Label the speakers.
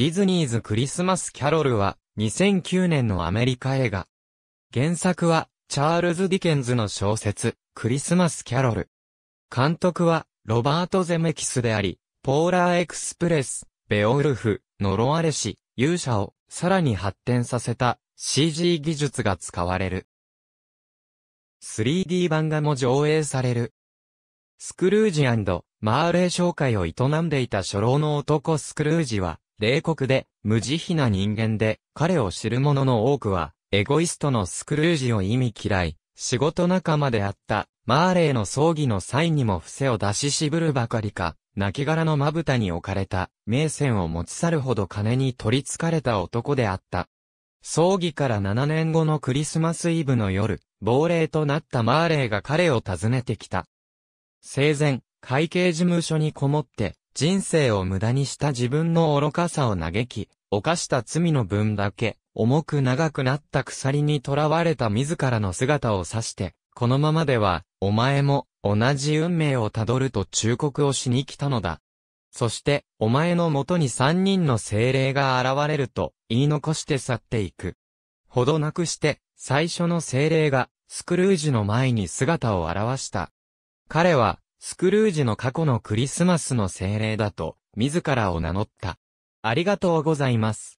Speaker 1: ディズニーズ・クリスマス・キャロルは、2009年のアメリカ映画。原作は、チャールズ・ディケンズの小説、クリスマス・キャロル。監督は、ロバート・ゼメキスであり、ポーラー・エクスプレス、ベオウルフ、ノロアレシ、勇者を、さらに発展させた、CG 技術が使われる。3D 版画も上映される。スクルージマーレー紹介を営んでいた初老の男スクルージは、冷酷で、無慈悲な人間で、彼を知る者の多くは、エゴイストのスクルージを意味嫌い、仕事仲間であった、マーレーの葬儀の際にも伏せを出ししぶるばかりか、亡骸のまぶたに置かれた、名船を持ち去るほど金に取り憑かれた男であった。葬儀から7年後のクリスマスイブの夜、亡霊となったマーレーが彼を訪ねてきた。生前、会計事務所にこもって、人生を無駄にした自分の愚かさを嘆き、犯した罪の分だけ、重く長くなった鎖に囚われた自らの姿を指して、このままでは、お前も、同じ運命をたどると忠告をしに来たのだ。そして、お前のもとに三人の精霊が現れると、言い残して去っていく。ほどなくして、最初の精霊が、スクルージの前に姿を現した。彼は、スクルージの過去のクリスマスの精霊だと、自らを名乗った。ありがとうございます。